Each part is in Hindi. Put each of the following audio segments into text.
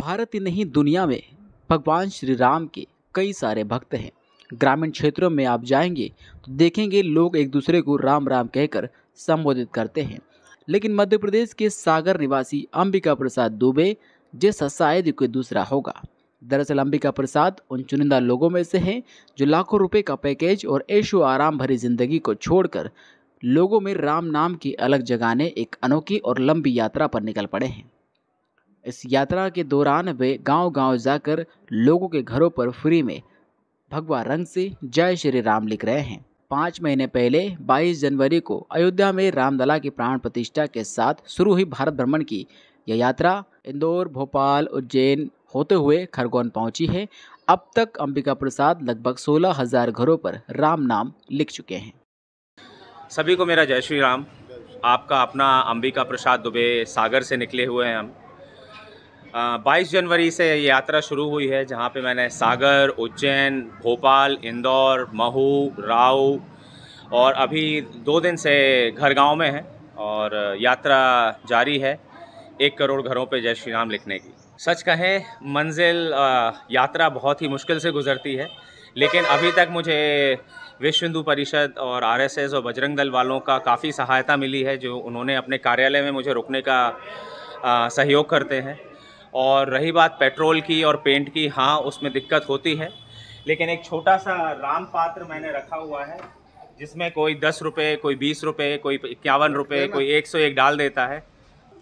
भारत ही नहीं दुनिया में भगवान श्री राम के कई सारे भक्त हैं ग्रामीण क्षेत्रों में आप जाएंगे तो देखेंगे लोग एक दूसरे को राम राम कहकर संबोधित करते हैं लेकिन मध्य प्रदेश के सागर निवासी अंबिका प्रसाद दुबे जैसा शायद कोई दूसरा होगा दरअसल अंबिका प्रसाद उन चुनिंदा लोगों में से हैं जो लाखों रुपए का पैकेज और ऐशो आराम भरी जिंदगी को छोड़कर लोगों में राम नाम की अलग जगाने एक अनोखी और लंबी यात्रा पर निकल पड़े हैं इस यात्रा के दौरान वे गांव-गांव जाकर लोगों के घरों पर फ्री में भगवा रंग से जय श्री राम लिख रहे हैं पाँच महीने पहले 22 जनवरी को अयोध्या में रामदला की प्राण प्रतिष्ठा के साथ शुरू हुई भारत भ्रमण की यह यात्रा इंदौर भोपाल उज्जैन होते हुए खरगोन पहुंची है अब तक अंबिका प्रसाद लगभग सोलह हजार घरों पर राम नाम लिख चुके हैं सभी को मेरा जय श्री राम आपका अपना अंबिका प्रसाद दुबे सागर से निकले हुए हैं हम बाईस जनवरी से ये यात्रा शुरू हुई है जहाँ पे मैंने सागर उज्जैन भोपाल इंदौर महू राव और अभी दो दिन से घर गाँव में है और यात्रा जारी है एक करोड़ घरों पे जय श्री राम लिखने की सच कहें मंजिल यात्रा बहुत ही मुश्किल से गुजरती है लेकिन अभी तक मुझे विश्व हिंदू परिषद और आरएसएस और बजरंग दल वालों का काफ़ी सहायता मिली है जो उन्होंने अपने कार्यालय में मुझे रुकने का सहयोग करते हैं और रही बात पेट्रोल की और पेंट की हाँ उसमें दिक्कत होती है लेकिन एक छोटा सा राम पात्र मैंने रखा हुआ है जिसमें कोई दस रुपये कोई बीस रुपये कोई इक्यावन रुपये कोई एक सौ एक डाल देता है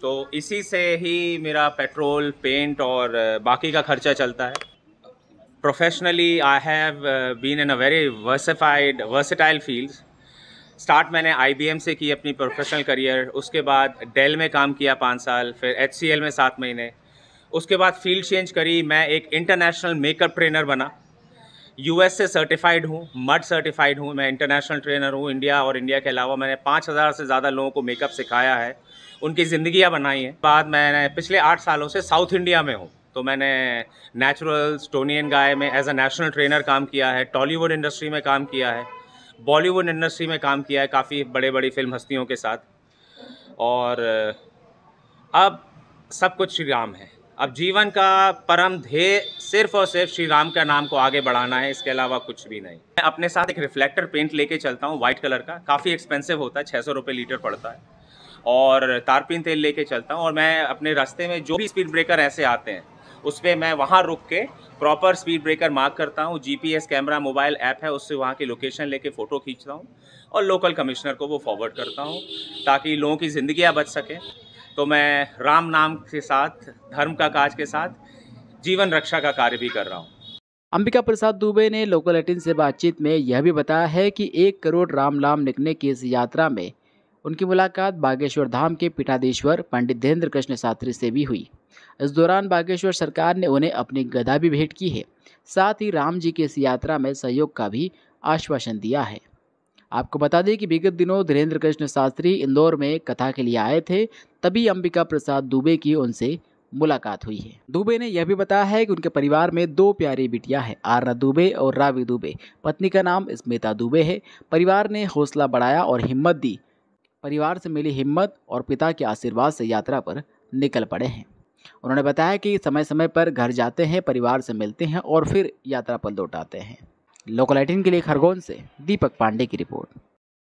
तो इसी से ही मेरा पेट्रोल पेंट और बाकी का खर्चा चलता है professionally I have been in a very versified versatile field start मैंने आई से की अपनी प्रोफेशनल करियर उसके बाद डेल में काम किया पाँच साल फिर एच में सात महीने उसके बाद फील्ड चेंज करी मैं एक इंटरनेशनल मेकअप ट्रेनर बना यूएस से सर्टिफाइड हूँ मड सर्टिफाइड हूँ मैं इंटरनेशनल ट्रेनर हूँ इंडिया और इंडिया के अलावा मैंने पाँच हज़ार से ज़्यादा लोगों को मेकअप सिखाया है उनकी ज़िंदगियाँ बनाई हैं बाद मैंने पिछले आठ सालों से साउथ इंडिया में हूँ तो मैंने नेचुरल स्टोनियन गाय में एज अ नेशनल ट्रेनर काम किया है टॉलीवुड इंडस्ट्री में काम किया है बॉलीवुड इंडस्ट्री में काम किया है काफ़ी बड़े बड़ी फिल्म हस्तियों के साथ और अब सब कुछ श्री राम है अब जीवन का परम ध्येय सिर्फ और सिर्फ श्री राम का नाम को आगे बढ़ाना है इसके अलावा कुछ भी नहीं मैं अपने साथ एक रिफ्लेक्टर पेंट लेके चलता हूँ वाइट कलर का काफ़ी एक्सपेंसिव होता है छः सौ रुपये लीटर पड़ता है और तारपीन तेल लेके चलता हूँ और मैं अपने रास्ते में जो भी स्पीड ब्रेकर ऐसे आते हैं उस पर मैं वहाँ रुक के प्रॉपर स्पीड ब्रेकर मार्क करता हूँ जीपीएस कैमरा मोबाइल ऐप है उससे वहाँ की लोकेशन लेके फ़ोटो खींचता हूँ और लोकल कमिश्नर को वो फॉरवर्ड करता हूँ ताकि लोगों की ज़िंदियाँ बच सकें तो मैं राम नाम के साथ धर्म का काज के साथ जीवन रक्षा का कार्य भी कर रहा हूँ अंबिका प्रसाद दुबे ने लोकल एटीन से बातचीत में यह भी बताया है कि एक करोड़ राम नाम लिखने की इस यात्रा में उनकी मुलाकात बागेश्वर धाम के पीठाधीश्वर पंडित धीरेन्द्र कृष्ण शास्त्री से भी हुई इस दौरान बागेश्वर सरकार ने उन्हें अपनी गदा भी भेंट की है साथ ही राम जी की इस यात्रा में सहयोग का भी आश्वासन दिया है आपको बता दें कि विगत दिनों धीरेन्द्र कृष्ण शास्त्री इंदौर में कथा के लिए आए थे तभी अंबिका प्रसाद दुबे की उनसे मुलाकात हुई है दुबे ने यह भी बताया है कि उनके परिवार में दो प्यारी बिटिया हैं आरना दुबे और रावी दुबे पत्नी का नाम स्मिता दुबे है परिवार ने हौसला बढ़ाया और हिम्मत दी परिवार से मिली हिम्मत और पिता के आशीर्वाद से यात्रा पर निकल पड़े हैं उन्होंने बताया कि समय समय पर घर जाते हैं परिवार से मिलते हैं और फिर यात्रा पर लौट आते हैं लोकलाइटिन के लिए खरगोन से दीपक पांडे की रिपोर्ट